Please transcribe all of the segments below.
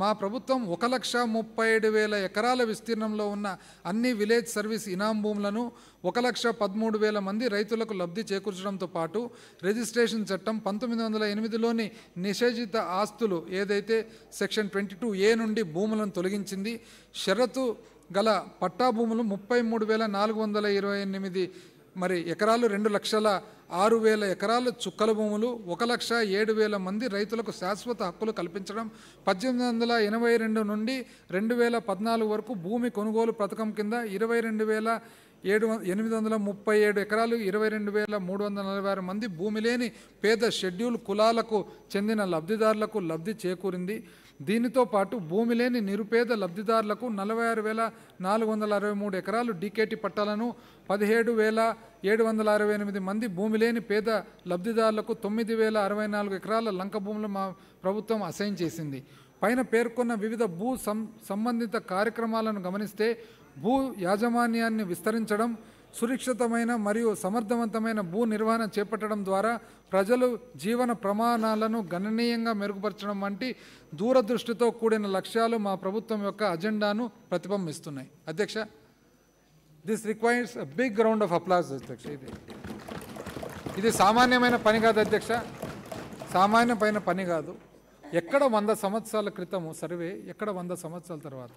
మా ప్రభుత్వం ఒక లక్ష ముప్పై ఏడు వేల ఎకరాల విస్తీర్ణంలో ఉన్న అన్ని విలేజ్ సర్వీస్ ఇనాం భూములను ఒక లక్ష పదమూడు వేల మంది రైతులకు లబ్ధి చేకూర్చడంతో పాటు రిజిస్ట్రేషన్ చట్టం పంతొమ్మిది వందల ఎనిమిదిలోని నిషేధిత ఆస్తులు ఏదైతే సెక్షన్ ట్వంటీ టూ ఏ నుండి భూములను తొలగించింది షరతు గల పట్టా భూములు ముప్పై మూడు వేల నాలుగు వందల ఇరవై ఎనిమిది మరి ఎకరాలు రెండు లక్షల ఆరు వేల ఎకరాల చుక్కల భూములు ఒక లక్ష ఏడు వేల మంది రైతులకు శాశ్వత హక్కులు కల్పించడం పద్దెనిమిది వందల ఎనభై రెండు నుండి రెండు వేల పద్నాలుగు వరకు భూమి కొనుగోలు పథకం కింద ఇరవై రెండు వేల ఏడు ఎనిమిది వందల ముప్పై ఏడు ఎకరాలు ఇరవై రెండు వేల మూడు వందల నలభై ఆరు మంది భూమి లేని పేద షెడ్యూల్ కులాలకు చెందిన లబ్ధిదారులకు లబ్ధి చేకూరింది దీనితో పాటు భూమి లేని నిరుపేద లబ్ధిదారులకు నలభై ఆరు వేల నాలుగు వందల అరవై మూడు ఎకరాలు డీకేటీ పట్టాలను పదిహేడు వేల ఏడు వందల అరవై ఎనిమిది మంది భూమి లేని పేద లబ్ధిదారులకు తొమ్మిది వేల అరవై నాలుగు ఎకరాల లంక భూములు మా ప్రభుత్వం అసైన్ చేసింది పైన పేర్కొన్న వివిధ భూ సంబంధిత కార్యక్రమాలను గమనిస్తే భూ యాజమాన్యాన్ని విస్తరించడం సురక్షితమైన మరియు సమర్థవంతమైన భూ నిర్వహణ చేపట్టడం ద్వారా ప్రజలు జీవన ప్రమాణాలను గణనీయంగా మెరుగుపరచడం వంటి దూరదృష్టితో కూడిన లక్ష్యాలు మా ప్రభుత్వం యొక్క అజెండాను ప్రతిబింబిస్తున్నాయి అధ్యక్ష this requires a big round of applause అధ్యక్ష ఇది ఇది సామాన్యమైన పని కాదు అధ్యక్ష సామాన్యమైన పని కాదు ఎక్కడ వంద సంవత్సరాల క్రితము సర్వే ఎక్కడ వంద సంవత్సరాల తర్వాత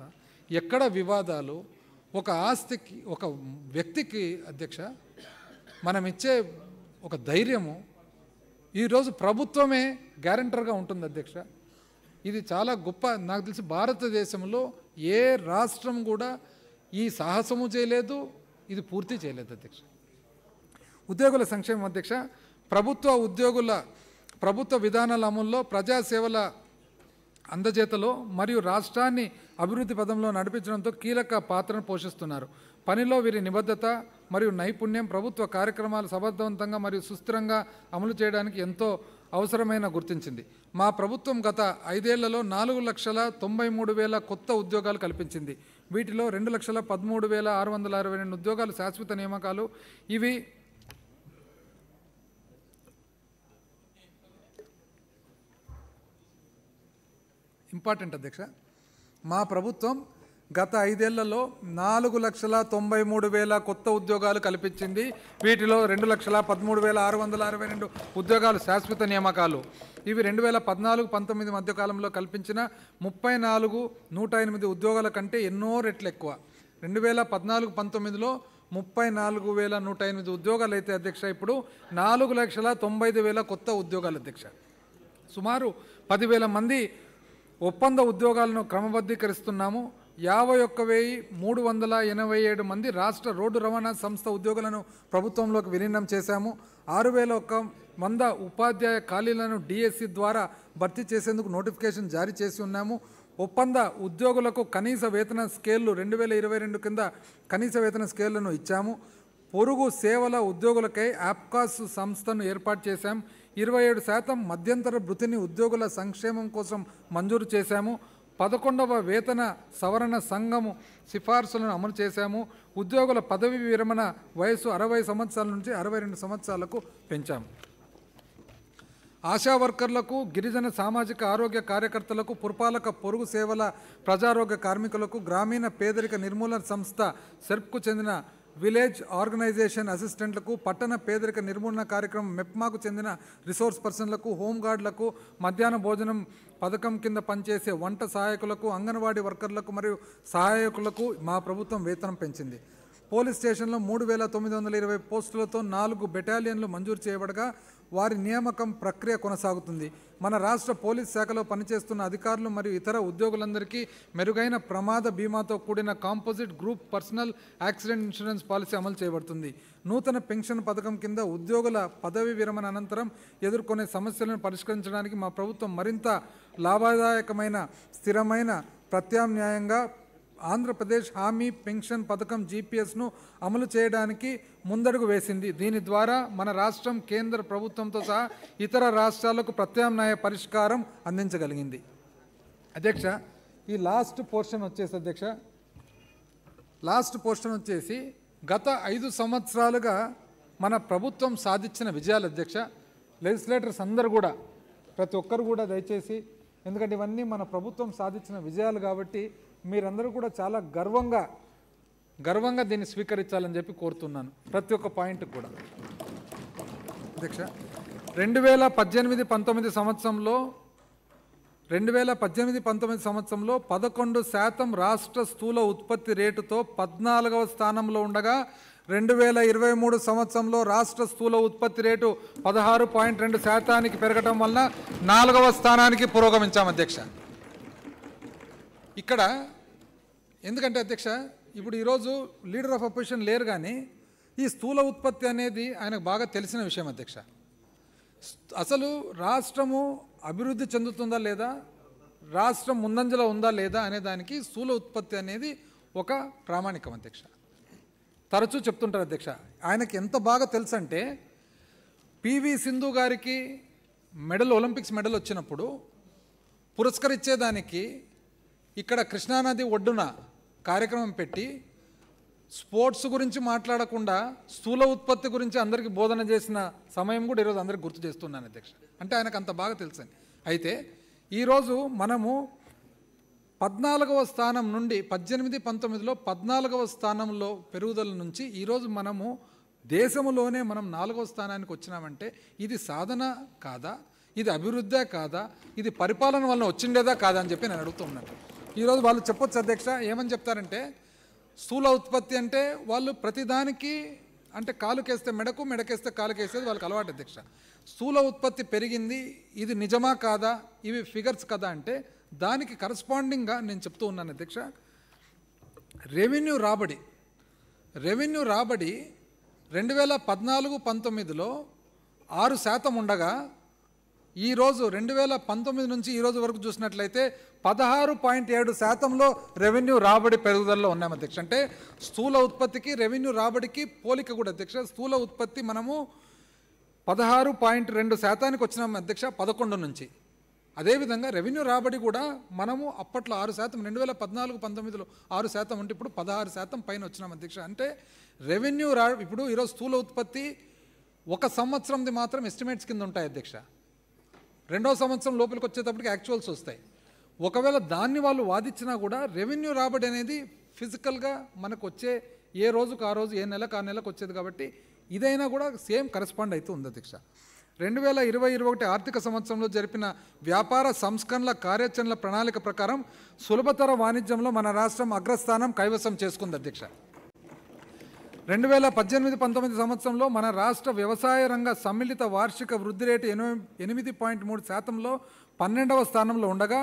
ఎక్కడ వివాదాలు ఒక ఆస్తికి ఒక వ్యక్తికి అధ్యక్ష మనం ఇచ్చే ఒక ధైర్యము ఈరోజు ప్రభుత్వమే గ్యారంటర్గా ఉంటుంది అధ్యక్ష ఇది చాలా గొప్ప నాకు తెలిసి భారతదేశంలో ఏ రాష్ట్రం కూడా ఈ సాహసము చేయలేదు ఇది పూర్తి చేయలేదు అధ్యక్ష ఉద్యోగుల సంక్షేమం అధ్యక్ష ప్రభుత్వ ఉద్యోగుల ప్రభుత్వ విధానాల అమల్లో ప్రజాసేవల అందజేతలో మరియు రాష్ట్రాన్ని అభివృద్ధి పదంలో నడిపించడంతో కీలక పాత్రను పోషిస్తున్నారు పనిలో వీరి నిబద్ధత మరియు నైపుణ్యం ప్రభుత్వ కార్యక్రమాలు సమర్థవంతంగా మరియు సుస్థిరంగా అమలు చేయడానికి ఎంతో అవసరమైన గుర్తించింది మా ప్రభుత్వం గత ఐదేళ్లలో నాలుగు లక్షల తొంభై మూడు వేల కొత్త ఉద్యోగాలు కల్పించింది వీటిలో రెండు లక్షల పదమూడు వేల ఆరు వందల అరవై రెండు ఉద్యోగాలు శాశ్వత నియామకాలు ఇవి ఇంపార్టెంట్ అధ్యక్ష మా ప్రభుత్వం గత ఐదేళ్లలో నాలుగు లక్షల తొంభై మూడు వేల కొత్త ఉద్యోగాలు కల్పించింది వీటిలో రెండు లక్షల పదమూడు వేల ఆరు వందల అరవై రెండు ఉద్యోగాలు శాశ్వత నియామకాలు ఇవి రెండు వేల పద్నాలుగు పంతొమ్మిది మధ్యకాలంలో కల్పించిన ముప్పై నాలుగు నూట ఎనిమిది ఉద్యోగాల కంటే ఎన్నో రెట్లు ఎక్కువ రెండు వేల పద్నాలుగు పంతొమ్మిదిలో ముప్పై నాలుగు వేల నూట ఎనిమిది ఉద్యోగాలు అయితే అధ్యక్ష ఇప్పుడు నాలుగు లక్షల తొంభై ఐదు వేల కొత్త ఉద్యోగాలు అధ్యక్ష సుమారు పదివేల మంది ఒప్పంద ఉద్యోగాలను క్రమబద్ధీకరిస్తున్నాము యాభై ఒక్క వెయ్యి మూడు వందల ఎనభై ఏడు మంది రాష్ట్ర రోడ్డు రవాణా సంస్థ ఉద్యోగులను ప్రభుత్వంలోకి విలీనం చేశాము ఆరు వేల ఒక్క వంద ఉపాధ్యాయ ఖాళీలను డిఎస్సి ద్వారా భర్తీ చేసేందుకు నోటిఫికేషన్ జారీ చేసి ఉన్నాము ఒప్పంద ఉద్యోగులకు కనీస వేతన స్కేళ్లు రెండు వేల ఇరవై రెండు కింద కనీస వేతన స్కేళ్లను ఇచ్చాము పొరుగు సేవల ఉద్యోగులకై యాప్కాస్ సంస్థను ఏర్పాటు చేశాం ఇరవై ఏడు శాతం మధ్యంతర వృత్తిని ఉద్యోగుల సంక్షేమం కోసం మంజూరు చేశాము పదకొండవ వేతన సవరణ సంఘము సిఫార్సులను అమలు చేశాము ఉద్యోగుల పదవి విరమణ వయసు అరవై సంవత్సరాల నుంచి అరవై రెండు సంవత్సరాలకు పెంచాము ఆశా వర్కర్లకు గిరిజన సామాజిక ఆరోగ్య కార్యకర్తలకు పురపాలక పొరుగు సేవల ప్రజారోగ్య కార్మికులకు గ్రామీణ పేదరిక నిర్మూలన సంస్థ సెర్ప్కు చెందిన విలేజ్ ఆర్గనైజేషన్ అసిస్టెంట్లకు పట్టణ పేదరిక నిర్మూలన కార్యక్రమం మెప్మాకు చెందిన రిసోర్స్ పర్సన్లకు హోంగార్డులకు మధ్యాహ్న భోజనం పథకం కింద పనిచేసే వంట సహాయకులకు అంగన్వాడీ వర్కర్లకు మరియు సహాయకులకు మా ప్రభుత్వం వేతనం పెంచింది పోలీస్ స్టేషన్లో మూడు వేల తొమ్మిది వందల ఇరవై పోస్టులతో నాలుగు బెటాలియన్లు మంజూరు చేయబడగా వారి నియామకం ప్రక్రియ కొనసాగుతుంది మన రాష్ట్ర పోలీస్ శాఖలో పనిచేస్తున్న అధికారులు మరియు ఇతర ఉద్యోగులందరికీ మెరుగైన ప్రమాద బీమాతో కూడిన composite group personal accident insurance policy అమలు చేయబడుతుంది నూతన పెన్షన్ పథకం కింద ఉద్యోగుల పదవి విరమణ అనంతరం ఎదుర్కొనే సమస్యలను పరిష్కరించడానికి మా ప్రభుత్వం మరింత లాభదాయకమైన స్థిరమైన ప్రత్యామ్నాయంగా ఆంధ్రప్రదేశ్ హామీ పెన్షన్ పథకం జీపీఎస్ను అమలు చేయడానికి ముందడుగు వేసింది దీని ద్వారా మన రాష్ట్రం కేంద్ర ప్రభుత్వంతో సహా ఇతర రాష్ట్రాలకు ప్రత్యామ్నాయ పరిష్కారం అందించగలిగింది అధ్యక్ష ఈ లాస్ట్ పోర్షన్ వచ్చేసి అధ్యక్ష లాస్ట్ పోర్షన్ వచ్చేసి గత ఐదు సంవత్సరాలుగా మన ప్రభుత్వం సాధించిన విజయాలు అధ్యక్ష లెజిస్లేటర్స్ అందరు కూడా ప్రతి ఒక్కరు కూడా దయచేసి ఎందుకంటే ఇవన్నీ మన ప్రభుత్వం సాధించిన విజయాలు కాబట్టి మీరందరూ కూడా చాలా గర్వంగా గర్వంగా దీన్ని స్వీకరించాలని చెప్పి కోరుతున్నాను ప్రతి ఒక్క పాయింట్ కూడా అధ్యక్ష రెండు వేల పద్దెనిమిది పంతొమ్మిది సంవత్సరంలో రెండు వేల పద్దెనిమిది పంతొమ్మిది సంవత్సరంలో పదకొండు శాతం రాష్ట్ర స్థూల ఉత్పత్తి రేటుతో పద్నాలుగవ స్థానంలో ఉండగా రెండు వేల ఇరవై మూడు సంవత్సరంలో రాష్ట్ర స్థూల ఉత్పత్తి రేటు పదహారు పాయింట్ రెండు శాతానికి పెరగటం వలన నాలుగవ స్థానానికి పురోగమించాం అధ్యక్ష ఇక్కడ ఎందుకంటే అధ్యక్ష ఇప్పుడు ఈరోజు లీడర్ ఆఫ్ అపోజిషన్ లేరు కానీ ఈ స్థూల ఉత్పత్తి అనేది ఆయనకు బాగా తెలిసిన విషయం అధ్యక్ష అసలు రాష్ట్రము అభివృద్ధి చెందుతుందా లేదా రాష్ట్రం ముందంజలో ఉందా లేదా అనే దానికి స్థూల ఉత్పత్తి అనేది ఒక ప్రామాణికం అధ్యక్ష తరచూ చెప్తుంటారు అధ్యక్ష ఆయనకి ఎంత బాగా తెలుసు అంటే పివి సింధు గారికి మెడల్ ఒలింపిక్స్ మెడల్ వచ్చినప్పుడు పురస్కరించేదానికి ఇక్కడ కృష్ణానది ఒడ్డున కార్యక్రమం పెట్టి స్పోర్ట్స్ గురించి మాట్లాడకుండా స్థూల ఉత్పత్తి గురించి అందరికీ బోధన చేసిన సమయం కూడా ఈరోజు అందరికీ గుర్తు చేస్తున్నాను అధ్యక్ష అంటే ఆయనకు అంత బాగా తెలుసని అయితే ఈరోజు మనము పద్నాలుగవ స్థానం నుండి పద్దెనిమిది పంతొమ్మిదిలో పద్నాలుగవ స్థానంలో పెరుగుదల నుంచి ఈరోజు మనము దేశంలోనే మనం నాలుగవ స్థానానికి వచ్చినామంటే ఇది సాధన కాదా ఇది అభివృద్ధే కాదా ఇది పరిపాలన వలన వచ్చిండేదా కాదా అని చెప్పి నేను అడుగుతూ ఉన్నాను ఈరోజు వాళ్ళు చెప్పొచ్చు అధ్యక్ష ఏమని చెప్తారంటే స్థూల ఉత్పత్తి అంటే వాళ్ళు ప్రతిదానికి అంటే కాలుకేస్తే మెడకు మెడకేస్తే కాలుకేసేది వాళ్ళకి అలవాటు అధ్యక్ష స్థూల ఉత్పత్తి పెరిగింది ఇది నిజమా కాదా ఇవి ఫిగర్స్ కదా అంటే దానికి కరస్పాండింగ్గా నేను చెప్తూ ఉన్నాను అధ్యక్ష రెవెన్యూ రాబడి రెవెన్యూ రాబడి రెండు వేల పద్నాలుగు పంతొమ్మిదిలో ఆరు శాతం ఉండగా ఈరోజు రెండు వేల పంతొమ్మిది నుంచి ఈరోజు వరకు చూసినట్లయితే పదహారు పాయింట్ ఏడు శాతంలో రెవెన్యూ రాబడి పెరుగుదలలో ఉన్నాం అధ్యక్ష అంటే స్థూల ఉత్పత్తికి రెవెన్యూ రాబడికి పోలిక కూడా అధ్యక్ష స్థూల ఉత్పత్తి మనము పదహారు పాయింట్ రెండు శాతానికి వచ్చినాం అధ్యక్ష పదకొండు నుంచి అదేవిధంగా రెవెన్యూ రాబడి కూడా మనము అప్పట్లో ఆరు శాతం రెండు వేల పద్నాలుగు పంతొమ్మిదిలో ఆరు శాతం ఉంటే ఇప్పుడు పదహారు శాతం పైన వచ్చినాం అధ్యక్ష అంటే రెవెన్యూ రా ఇప్పుడు ఈరోజు స్థూల ఉత్పత్తి ఒక సంవత్సరంది మాత్రం ఎస్టిమేట్స్ కింద ఉంటాయి అధ్యక్ష రెండో సంవత్సరం లోపలికి వచ్చేటప్పటికి యాక్చువల్స్ వస్తాయి ఒకవేళ దాన్ని వాళ్ళు వాదించినా కూడా రెవెన్యూ రాబడి అనేది ఫిజికల్గా మనకు వచ్చే ఏ రోజుకు ఆ రోజు ఏ నెలకు ఆ నెలకు వచ్చేది కాబట్టి ఇదైనా కూడా సేమ్ కరెస్పాండ్ అయితే ఉంది అధ్యక్ష రెండు వేల ఇరవై ఇరవై ఒకటి ఆర్థిక సంవత్సరంలో జరిపిన వ్యాపార సంస్కరణల కార్యాచరణల ప్రణాళిక ప్రకారం సులభతర వాణిజ్యంలో మన రాష్ట్రం అగ్రస్థానం కైవసం చేసుకుంది అధ్యక్ష రెండు వేల పద్దెనిమిది పంతొమ్మిది సంవత్సరంలో మన రాష్ట్ర వ్యవసాయ రంగ సమ్మిళిత వార్షిక వృద్ధి రేటు ఎనిమిది ఎనిమిది పాయింట్ మూడు శాతంలో పన్నెండవ స్థానంలో ఉండగా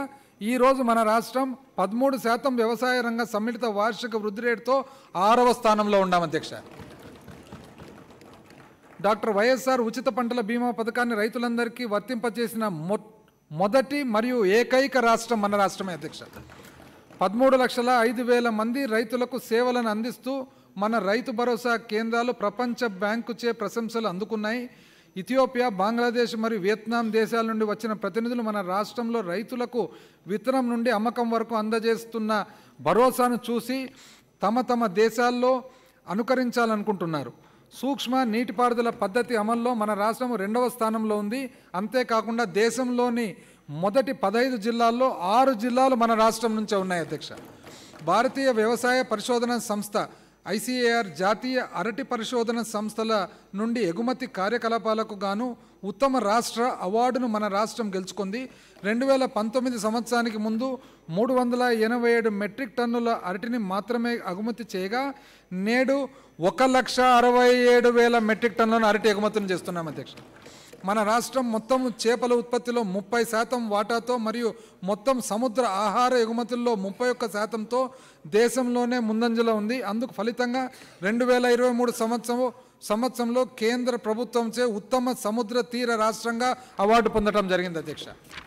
ఈరోజు మన రాష్ట్రం పదమూడు శాతం వ్యవసాయ రంగ సమ్మిళిత వార్షిక వృద్ధి రేటుతో ఆరవ స్థానంలో ఉన్నాం అధ్యక్ష డాక్టర్ వైఎస్ఆర్ ఉచిత పంటల బీమా పథకాన్ని రైతులందరికీ వర్తింపచేసిన మొదటి మరియు ఏకైక రాష్ట్రం మన రాష్ట్రమే అధ్యక్ష పదమూడు లక్షల ఐదు వేల మంది రైతులకు సేవలను అందిస్తూ మన రైతు భరోసా కేంద్రాలు ప్రపంచ బ్యాంకుచే ప్రశంసలు అందుకున్నాయి ఇథియోపియా బంగ్లాదేశ్ మరియు వియత్నాం దేశాల నుండి వచ్చిన ప్రతినిధులు మన రాష్ట్రంలో రైతులకు విత్తనం నుండి అమ్మకం వరకు అందజేస్తున్న భరోసాను చూసి తమ తమ దేశాల్లో అనుకరించాలనుకుంటున్నారు సూక్ష్మ నీటిపారుదల పద్ధతి అమల్లో మన రాష్ట్రం రెండవ స్థానంలో ఉంది అంతేకాకుండా దేశంలోని మొదటి పదహైదు జిల్లాల్లో ఆరు జిల్లాలు మన రాష్ట్రం నుంచే ఉన్నాయి అధ్యక్ష భారతీయ వ్యవసాయ పరిశోధన సంస్థ ఐసీఏఆర్ జాతీయ అరటి పరిశోధన సంస్థల నుండి ఎగుమతి కార్యకలాపాలకు గాను ఉత్తమ రాష్ట్ర అవార్డును మన రాష్ట్రం గెలుచుకుంది రెండు వేల పంతొమ్మిది సంవత్సరానికి ముందు మూడు వందల ఎనభై ఏడు మెట్రిక్ టన్నుల అరటిని మాత్రమే అగుమతి చేయగా నేడు ఒక లక్ష అరవై ఏడు వేల మెట్రిక్ టన్నులను అరటి ఎగుమతులు చేస్తున్నాం అధ్యక్ష మన రాష్ట్రం మొత్తం చేపల ఉత్పత్తిలో ముప్పై శాతం వాటాతో మరియు మొత్తం సముద్ర ఆహార ఎగుమతుల్లో ముప్పై ఒక్క శాతంతో దేశంలోనే ముందంజలో ఉంది అందుకు ఫలితంగా రెండు వేల ఇరవై మూడు సంవత్సరం సంవత్సరంలో కేంద్ర ప్రభుత్వంచే ఉత్తమ సముద్ర తీర రాష్ట్రంగా అవార్డు పొందడం జరిగింది అధ్యక్ష